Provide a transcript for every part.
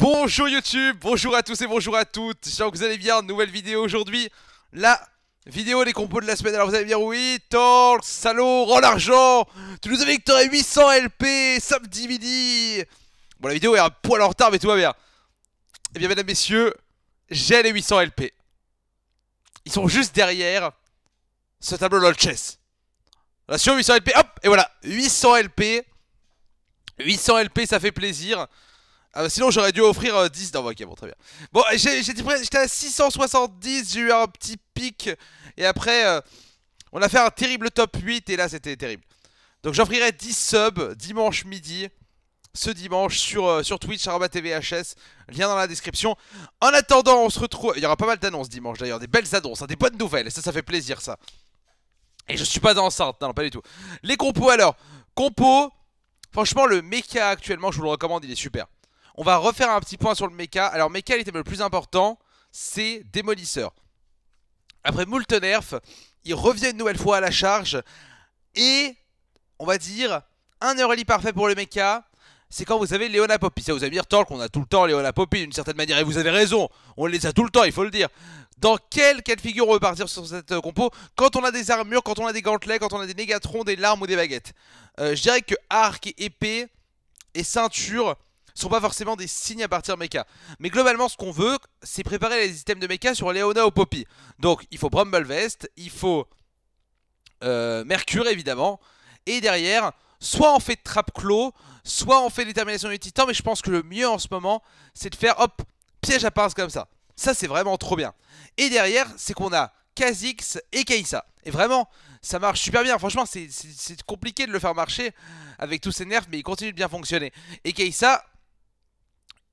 Bonjour YouTube, bonjour à tous et bonjour à toutes, j'espère que vous allez bien, nouvelle vidéo aujourd'hui, la vidéo des compos de la semaine, alors vous allez bien, oui, Torx, salaud, rends l'argent tu nous as aurais 800 LP, samedi midi, bon la vidéo est un poil en retard mais tout va bien, et eh bien mesdames, messieurs, j'ai les 800 LP, ils sont juste derrière ce tableau LOL Chess, là 800 LP, hop, et voilà, 800 LP, 800 LP ça fait plaisir, ah, bah, sinon j'aurais dû offrir 10. Euh, non, bah, ok, bon, très bien. Bon, j'étais à 670, j'ai eu un petit pic. Et après, euh, on a fait un terrible top 8 et là c'était terrible. Donc j'offrirai 10 subs dimanche midi. Ce dimanche sur, euh, sur Twitch, TVHS, lien dans la description. En attendant, on se retrouve. Il y aura pas mal d'annonces dimanche d'ailleurs, des belles annonces, hein, des bonnes nouvelles. ça, ça fait plaisir ça. Et je suis pas enceinte, non, pas du tout. Les compos alors. Compo, franchement, le mecha actuellement, je vous le recommande, il est super. On va refaire un petit point sur le mecha. Alors, mecha, était le plus important, c'est démolisseur. Après moult il revient une nouvelle fois à la charge. Et, on va dire, un early parfait pour le mecha, c'est quand vous avez Léona Poppy. Ça vous allez dire, tant qu'on a tout le temps Léona Poppy d'une certaine manière, et vous avez raison, on les a tout le temps, il faut le dire. Dans quelle cas figure on veut partir sur cette euh, compo Quand on a des armures, quand on a des gantelets, quand on a des négatrons, des larmes ou des baguettes. Euh, je dirais que arc, épée et ceinture, sont pas forcément des signes à partir mecha. Mais globalement, ce qu'on veut, c'est préparer les items de mecha sur Leona ou Poppy. Donc, il faut Brumble Vest, il faut euh, Mercure, évidemment. Et derrière, soit on fait Trap Clos, soit on fait Détermination du Titan. Mais je pense que le mieux en ce moment, c'est de faire, hop, piège à pince comme ça. Ça, c'est vraiment trop bien. Et derrière, c'est qu'on a Kha'Zix et Kaisa. Et vraiment, ça marche super bien. Franchement, c'est compliqué de le faire marcher avec tous ses nerfs, mais il continue de bien fonctionner. Et Keïsa,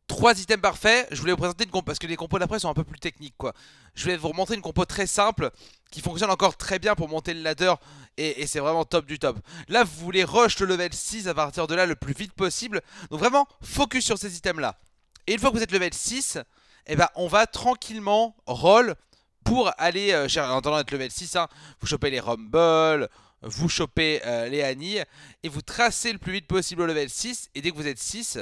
Trois items parfaits, je voulais vous présenter une compo, parce que les compos d'après sont un peu plus techniques quoi. Je voulais vous remontrer une compo très simple, qui fonctionne encore très bien pour monter le ladder, et, c'est vraiment top du top. Là vous voulez rush le level 6 à partir de là le plus vite possible, donc vraiment focus sur ces items là. Et une fois que vous êtes level 6, eh ben, on va tranquillement roll pour aller, euh, en attendant d'être level 6, hein, vous chopez les Rumble, vous chopez euh, les Annie, et vous tracez le plus vite possible au level 6, et dès que vous êtes 6,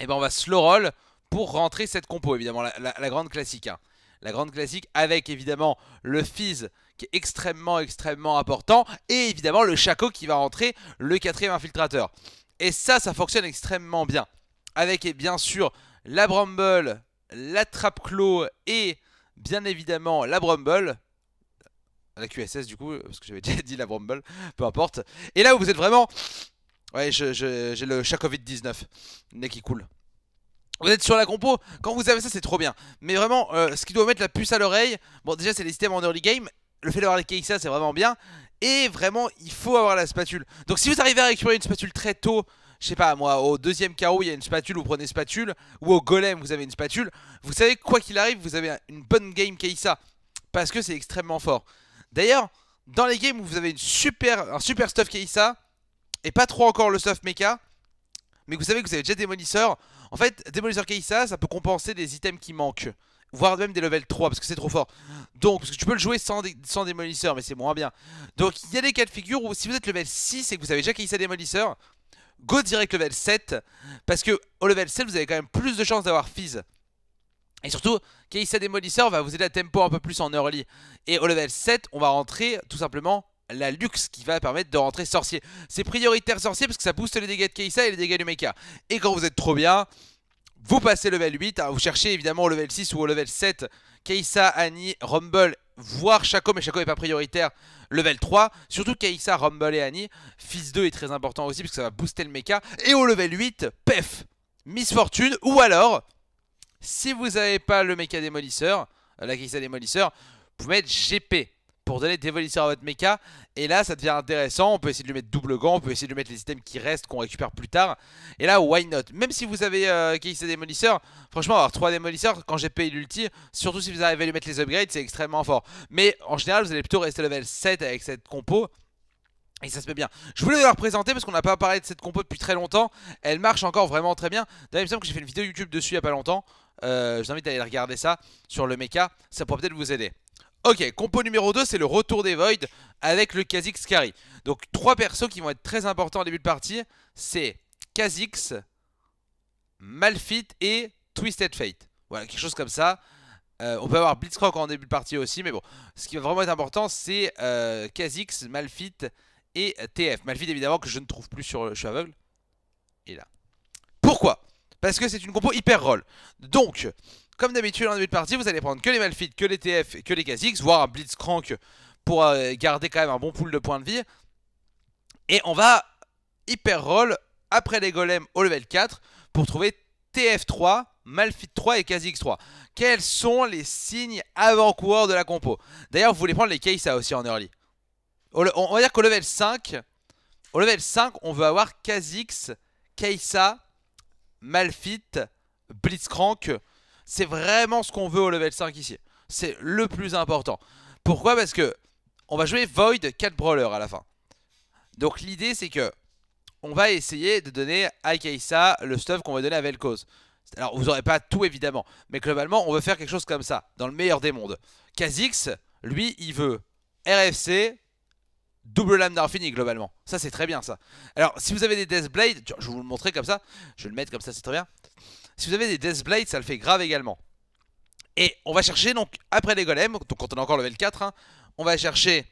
et eh ben on va slow roll pour rentrer cette compo évidemment, la, grande classique. Hein. La grande classique avec évidemment le Fizz qui est extrêmement extrêmement important et évidemment le Chaco qui va rentrer le quatrième infiltrateur. Et ça, ça fonctionne extrêmement bien. Avec et bien sûr la Bramble, la Trappe Clos et bien évidemment la Bramble. La QSS du coup, parce que j'avais déjà dit la Bramble, peu importe. Et là où vous êtes vraiment Ouais, j'ai le chat Covid-19. Nez qui coule. Vous êtes sur la compo, quand vous avez ça c'est trop bien Mais vraiment, euh, ce qui doit mettre la puce à l'oreille Bon déjà c'est les systèmes en early game Le fait d'avoir les KXA c'est vraiment bien Et vraiment il faut avoir la spatule Donc si vous arrivez à récupérer une spatule très tôt je sais pas moi, au deuxième carreau il y a une spatule, vous prenez spatule, ou au golem vous avez une spatule, vous savez quoi qu'il arrive, vous avez une bonne game Kaisa, parce que c'est extrêmement fort. D'ailleurs, dans les games où vous avez une super, un super stuff Kaisa, et pas trop encore le soft mecha. Mais vous savez que vous avez déjà démolisseur. En fait, démolisseur Keïsa ça peut compenser des items qui manquent. Voire même des level 3 parce que c'est trop fort. Donc, parce que tu peux le jouer sans, démolisseur, mais c'est moins bien. Donc, il y a des cas de figure où si vous êtes level 6 et que vous avez déjà ça démolisseur, go direct level 7. Parce que au level 7, vous avez quand même plus de chances d'avoir Fizz. Et surtout, ça Démolisseur va vous aider à tempo un peu plus en early. Et au level 7, on va rentrer tout simplement la luxe qui va permettre de rentrer sorcier. C'est prioritaire sorcier parce que ça booste les dégâts de Keïsa et les dégâts du mecha. Et quand vous êtes trop bien, vous passez level 8. Hein. vous cherchez évidemment au level 6 ou au level 7 Keïsa, Annie, Rumble, voire Shaco, mais Shaco n'est pas prioritaire. Level 3, surtout Keïsa, Rumble et Annie. Fils 2 est très important aussi parce que ça va booster le mecha. Et au level 8, pef, Miss Fortune ou alors, si vous n'avez pas le mecha démolisseur, euh, la Keïsa démolisseur, vous pouvez mettre GP pour donner des démolisseurs à votre mecha. Et là, ça devient intéressant. On peut essayer de lui mettre double gant, on peut essayer de lui mettre les items qui restent, qu'on récupère plus tard. Et là, why not Même si vous avez euh, qui c'est démolisseurs franchement, avoir 3 démolisseurs quand j'ai payé l'ulti, surtout si vous arrivez à lui mettre les upgrades, c'est extrêmement fort. Mais en général, vous allez plutôt rester level 7 avec cette compo. Et ça se fait bien. Je voulais la représenter parce qu'on n'a pas parlé de cette compo depuis très longtemps. Elle marche encore vraiment très bien. D'ailleurs, il me semble que j'ai fait une vidéo YouTube dessus il n'y a pas longtemps. Euh, je vous invite à aller regarder ça sur le mecha. Ça pourrait peut-être vous aider. Ok, compo numéro 2, c'est le retour des Voids avec le Kha'Zix Kari. Donc trois persos qui vont être très importants en début de partie, c'est Kha'Zix, Malphite et Twisted Fate. Voilà, quelque chose comme ça. Euh, on peut avoir Blitzcrank en début de partie aussi, mais bon. Ce qui va vraiment être important, c'est euh, Kha'Zix, Malphite et euh, TF. Malphite, évidemment, que je ne trouve plus sur le... Je suis aveugle. Et là. Pourquoi Parce que c'est une compo hyper roll. Donc, comme d'habitude en début de partie, vous allez prendre que les Malphite, que les TF et que les Kha'Zix, voire un Blitzcrank pour euh, garder quand même un bon pool de points de vie. Et on va hyper roll après les golems au level 4 pour trouver TF3, Malphite 3 et Kha'Zix 3. Quels sont les signes avant-coureurs de la compo D'ailleurs, vous voulez prendre les Kai'Sa aussi en early. On va dire qu'au level 5, au level 5, on veut avoir Kha'Zix, Kai'Sa, Malphite, Blitzcrank c'est vraiment ce qu'on veut au level 5 ici. C'est le plus important. Pourquoi Parce que on va jouer Void 4 Brawler à la fin. Donc l'idée c'est que on va essayer de donner à Kaisa le stuff qu'on va donner à Vel'Koz. Alors vous n'aurez pas tout évidemment, mais globalement on veut faire quelque chose comme ça, dans le meilleur des mondes. Kazix, lui, il veut RFC, double lame d'infini globalement. Ça c'est très bien ça. Alors si vous avez des Deathblade, je vais vous le montrer comme ça, je vais le mettre comme ça c'est très bien. Si vous avez des Deathblades, ça le fait grave également. Et on va chercher donc après les golems, donc quand on est encore level 4, hein, on va chercher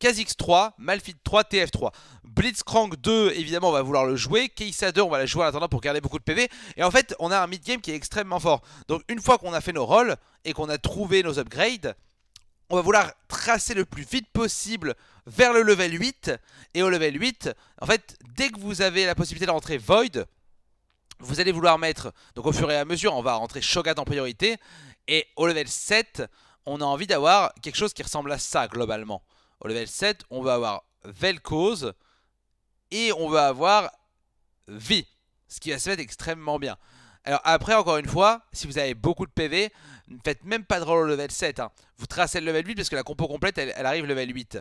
Kha'Zix 3, Malphite 3, TF3. Blitzcrank 2, évidemment, on va vouloir le jouer. Keisa 2, on va la jouer en attendant pour garder beaucoup de PV. Et en fait, on a un mid-game qui est extrêmement fort. Donc, une fois qu'on a fait nos rolls et qu'on a trouvé nos upgrades, on va vouloir tracer le plus vite possible vers le level 8. Et au level 8, en fait, dès que vous avez la possibilité de rentrer Void, vous allez vouloir mettre, donc au fur et à mesure, on va rentrer Shogat en priorité, et au level 7, on a envie d'avoir quelque chose qui ressemble à ça globalement. Au level 7, on va avoir Vel'Koz, et on va avoir vie ce qui va se mettre extrêmement bien. Alors après, encore une fois, si vous avez beaucoup de PV, ne faites même pas de rôle au level 7. Hein. Vous tracez le level 8 parce que la compo complète, elle arrive level 8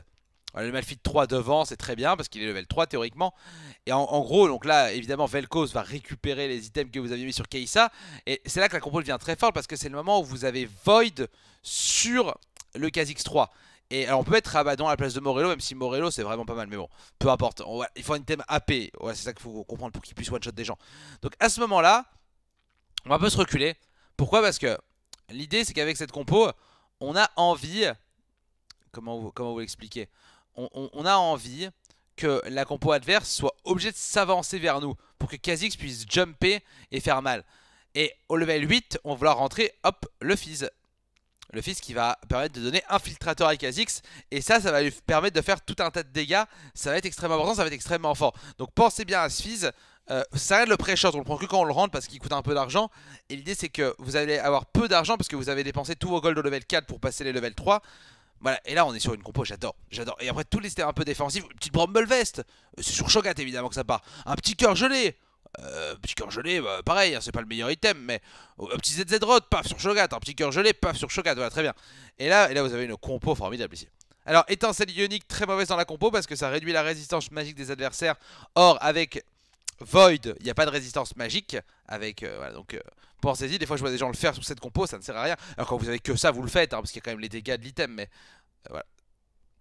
le Malphite 3 devant, c'est très bien parce qu'il est level 3 théoriquement. Et en, gros, donc là, évidemment, Velkos va récupérer les items que vous aviez mis sur Keisa. Et c'est là que la compo devient très forte parce que c'est le moment où vous avez Void sur le Kha'Zix 3. Et alors on peut être Rabadon à la place de Morello, même si Morello c'est vraiment pas mal, mais bon, peu importe. il faut un item AP, ouais, c'est ça qu'il faut comprendre pour qu'il puisse one-shot des gens. Donc à ce moment-là, on va un peu se reculer. Pourquoi Parce que l'idée c'est qu'avec cette compo, on a envie... Comment, vous, comment vous l'expliquer on, a envie que la compo adverse soit obligée de s'avancer vers nous pour que Kha'Zix puisse jumper et faire mal. Et au level 8, on va vouloir rentrer, hop, le Fizz. Le Fizz qui va permettre de donner infiltrateur à Kha'Zix. Et ça, ça va lui permettre de faire tout un tas de dégâts. Ça va être extrêmement important, ça va être extrêmement fort. Donc pensez bien à ce Fizz. Euh, ça aide le pré-shot, on le prend que quand on le rentre parce qu'il coûte un peu d'argent. Et l'idée c'est que vous allez avoir peu d'argent parce que vous avez dépensé tous vos gold au level 4 pour passer les level 3. Voilà, et là on est sur une compo, j'adore, j'adore. Et après tous les terrains un peu défensifs, une petite Bramble Vest, euh, c'est sur Shogat évidemment que ça part. Un petit cœur gelé, euh, petit cœur gelé, bah, pareil, hein, c'est pas le meilleur item, mais oh, un petit ZZ Rod, paf sur Shogat, un petit cœur gelé, paf sur Shogat, voilà très bien. Et là, et là vous avez une compo formidable ici. Alors étincelle ionique très mauvaise dans la compo parce que ça réduit la résistance magique des adversaires. Or avec Void, il n'y a pas de résistance magique. Avec, euh, voilà, donc euh, pensez-y, des fois je vois des gens le faire sur cette compo, ça ne sert à rien. Alors quand vous avez que ça, vous le faites, hein, parce qu'il y a quand même les dégâts de l'item, mais euh, voilà.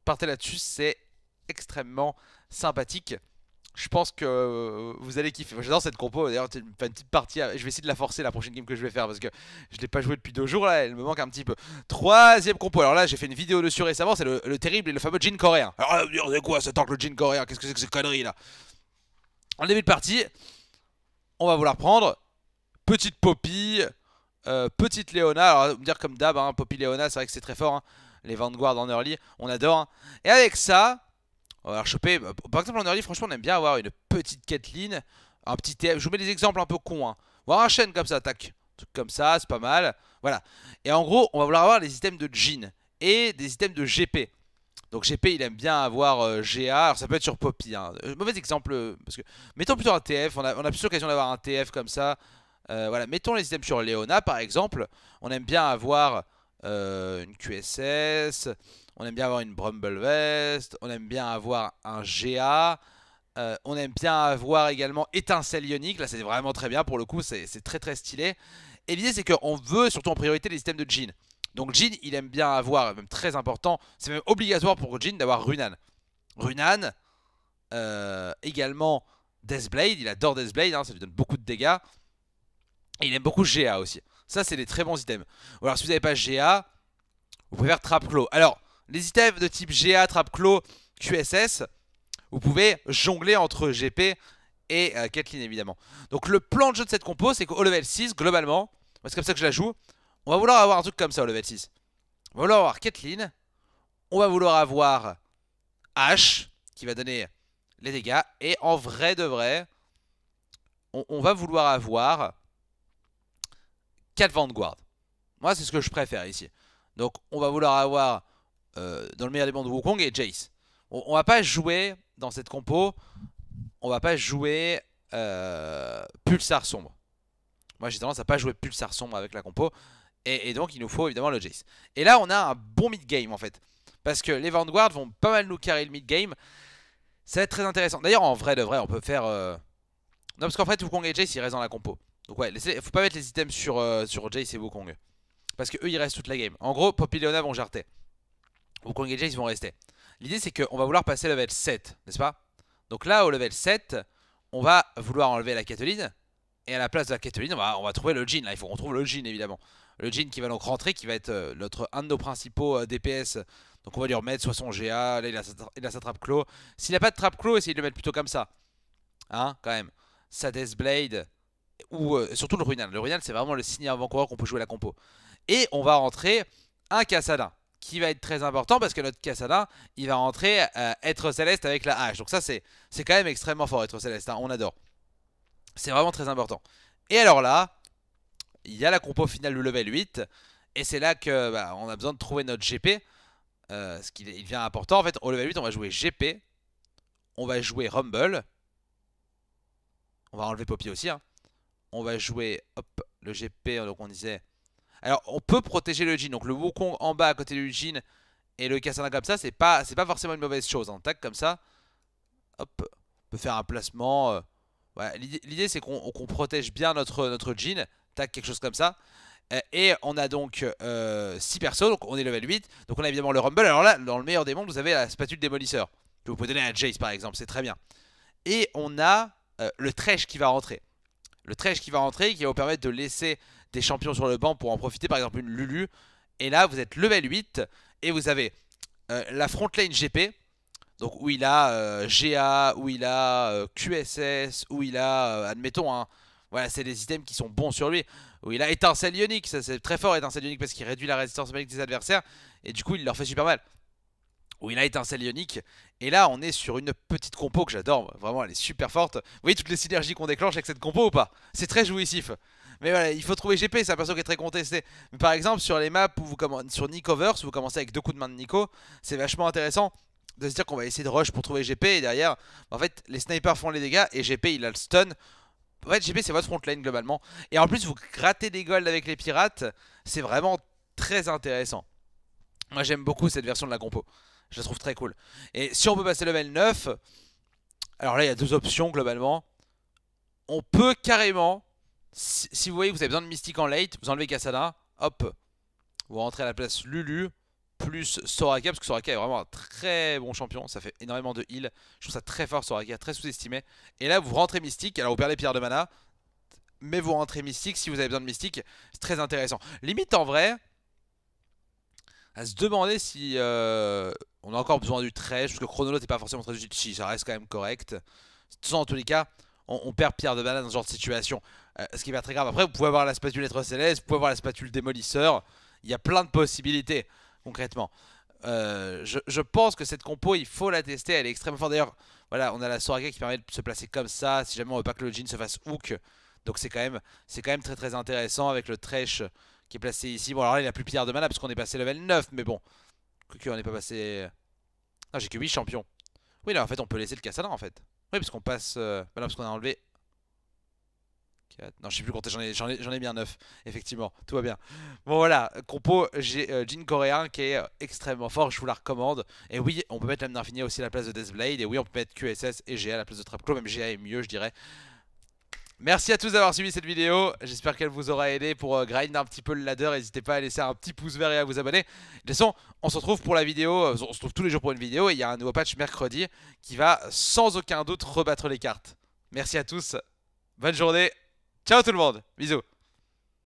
Partez là-dessus, c'est extrêmement sympathique. Je pense que vous allez kiffer. J'adore cette compo. D'ailleurs, une, petite partie. Je vais essayer de la forcer la prochaine game que je vais faire parce que je ne l'ai pas joué depuis deux jours. Là, elle me manque un petit peu. Troisième compo. Alors là, j'ai fait une vidéo dessus récemment. C'est le, terrible et le fameux jean coréen. Alors là, c'est quoi ce tank le jean coréen Qu'est-ce que c'est que ces conneries là en début de partie, on va vouloir prendre petite Poppy, euh, petite Léona. Alors, me dire comme d'hab, hein, Poppy Léona, c'est vrai que c'est très fort. Hein. Les Vanguard en early, on adore. Hein. Et avec ça, on va leur choper. Euh, par exemple, en early, franchement, on aime bien avoir une petite Kathleen, un petit Je vous mets des exemples un peu cons. Voir un chaîne comme ça, tac. truc comme ça, c'est pas mal. Voilà. Et en gros, on va vouloir avoir des items de jean et des items de GP. Donc GP, il aime bien avoir euh, GA. Alors ça peut être sur Poppy. Hein. Euh, mauvais exemple. Euh, parce que... Mettons plutôt un TF. On a, on a plus l'occasion d'avoir un TF comme ça. voilà. Mettons les items sur Leona par exemple. On aime bien avoir une QSS. On aime bien avoir une Brumble Vest. On aime bien avoir un GA. on aime bien avoir également étincelle ionique, là c'est vraiment très bien pour le coup, c'est très très stylé. Et l'idée c'est qu'on veut surtout en priorité les items de jean. Donc Jin, il aime bien avoir, même très important, c'est même obligatoire pour Jin d'avoir Runan. Runan, euh, également Deathblade, il adore Deathblade, hein, ça lui donne beaucoup de dégâts. Et il aime beaucoup GA aussi. Ça, c'est des très bons items. alors, si vous n'avez pas GA, vous pouvez faire Trap Claw. Alors, les items de type GA, Trap Claw, QSS, vous pouvez jongler entre GP et euh, évidemment. Donc le plan de jeu de cette compo, c'est qu'au level 6, globalement, c'est comme ça que je la joue, on va vouloir avoir un truc comme ça au level 6. On va vouloir avoir Kathleen. On va vouloir avoir Ash qui va donner les dégâts. Et en vrai de vrai, on, va vouloir avoir 4 Vanguard. Moi, c'est ce que je préfère ici. Donc, on va vouloir avoir, euh, dans le meilleur des mondes, Wukong et Jace. On, va pas jouer dans cette compo, on va pas jouer euh, Pulsar Sombre. Moi, j'ai tendance à pas jouer Pulsar Sombre avec la compo. Et, donc il nous faut évidemment le Jace. Et là on a un bon mid-game en fait. Parce que les Vanguard vont pas mal nous carrer le mid-game. Ça va être très intéressant. D'ailleurs en vrai de vrai on peut faire... Euh, non parce qu'en fait Wukong et Jace ils restent dans la compo. Donc ouais, il faut pas mettre les items sur, euh, sur Jace et Wukong. Parce que eux ils restent toute la game. En gros Poppy Leona vont jarter. Wukong et Jace vont rester. L'idée c'est qu'on va vouloir passer level 7, n'est-ce pas Donc là au level 7, on va vouloir enlever la Kathleen. Et à la place de la Cataline, on va, on va trouver le Jean. Là il faut qu'on trouve le Jean évidemment. Le Jin qui va donc rentrer, qui va être euh, notre, un de nos principaux euh, DPS. Donc on va lui remettre soit son GA, là il a sa, trappe claw. S'il n'a pas de trappe Claw, essayez de le mettre plutôt comme ça. Hein, quand même. Sa Deathblade, ou euh, surtout le Runal, Le Runal c'est vraiment le signe avant-coureur qu'on peut jouer la compo. Et on va rentrer un Kassadin qui va être très important parce que notre Kassadin il va rentrer être céleste avec la hache. Donc ça c'est quand même extrêmement fort être céleste, hein. on adore. C'est vraiment très important. Et alors là, il y a la compo finale du level 8. Et c'est là que bah, on a besoin de trouver notre GP. Euh, ce qui devient important. En fait, au level 8, on va jouer GP. On va jouer Rumble. On va enlever Poppy aussi. Hein. On va jouer hop, le GP, donc on disait... Alors, on peut protéger le jean. Donc, le Wukong en bas à côté du jean. et le Kassana comme ça, c'est pas, pas forcément une mauvaise chose. Hein. Tac, comme ça. Hop, on peut faire un placement... Euh, l'idée, c'est qu'on protège bien notre, notre tac, quelque chose comme ça. Euh, et on a donc 6 euh, persos, donc on est level 8. Donc on a évidemment le Rumble. Alors là, dans le meilleur des mondes, vous avez la spatule démolisseur. Que vous pouvez donner à Jace par exemple, c'est très bien. Et on a euh, le Trèche qui va rentrer. Le Trèche qui va rentrer qui va vous permettre de laisser des champions sur le banc pour en profiter. Par exemple une Lulu. Et là, vous êtes level 8 et vous avez la frontline GP. Donc où il a GA, où il a QSS, où il a, admettons, un hein, voilà, c'est des items qui sont bons sur lui. il a étincelle ionique, ça c'est très fort étincelle ionique parce qu'il réduit la résistance magique des adversaires et du coup il leur fait super mal. il a étincelle ionique. Et là, on est sur une petite compo que j'adore. Vraiment, elle est super forte. Vous voyez toutes les synergies qu'on déclenche avec cette compo ou pas C'est très jouissif. Mais voilà, il faut trouver GP, c'est un perso qui est très contesté. par exemple, sur les maps où vous sur Nicoverse, vous commencez avec deux coups de main de Nico, c'est vachement intéressant de se dire qu'on va essayer de rush pour trouver GP et derrière, en fait, les snipers font les dégâts et GP il a le stun en fait GP c'est votre frontline globalement. Et en plus, vous grattez des golds avec les pirates, c'est vraiment très intéressant. Moi j'aime beaucoup cette version de la compo. Je la trouve très cool. Et si on peut passer level 9, alors là il y a deux options globalement. On peut carrément, si, vous voyez que vous avez besoin de Mystique en late, vous enlevez Cassada, hop, vous rentrez à la place Lulu, plus Soraka, parce que Soraka est vraiment un très bon champion, ça fait énormément de heal, je trouve ça très fort Soraka, très sous-estimé. Et là vous rentrez mystique, alors vous perdez pierre de mana, mais vous rentrez mystique, si vous avez besoin de mystique, c'est très intéressant. Limite en vrai, à se demander si euh, on a encore besoin du trèche, parce que Chronolot n'est pas forcément très utile, si ça reste quand même correct. façon en tous les cas, on, perd pierre de mana dans ce genre de situation, euh, ce qui va pas très grave. Après vous pouvez avoir la spatule être céleste, vous pouvez avoir la spatule démolisseur, il y a plein de possibilités concrètement. Euh, je, pense que cette compo, il faut la tester, elle est extrêmement forte. D'ailleurs, voilà, on a la Soraka qui permet de se placer comme ça, si jamais on veut pas que le jean se fasse hook. Donc c'est quand, même, quand même très très intéressant avec le trash qui est placé ici. Bon, alors là, il a plus pierre de mana parce qu'on est passé level 9, mais bon. que on n'est pas passé... Ah, j'ai que 8 champions. Oui, là, en fait, on peut laisser le Cassandra, en fait. Oui, parce qu'on passe... Euh, bah parce qu'on a enlevé non, je sais plus compter, j'en ai, bien 9. Effectivement, tout va bien. Bon, voilà, compo j'ai euh, Jin coréen qui est euh, extrêmement fort, je vous la recommande. Et oui, on peut mettre l'âme d'infini aussi à la place de Deathblade. Et oui, on peut mettre QSS et GA à la place de Trapclaw. Même GA est mieux, je dirais. Merci à tous d'avoir suivi cette vidéo, j'espère qu'elle vous aura aidé pour euh, grind un petit peu le ladder, n'hésitez pas à laisser un petit pouce vert et à vous abonner. De toute façon, on se retrouve pour la vidéo, on se retrouve tous les jours pour une vidéo et il y a un nouveau patch mercredi qui va sans aucun doute rebattre les cartes. Merci à tous, bonne journée Ciao tout le monde. Bisous.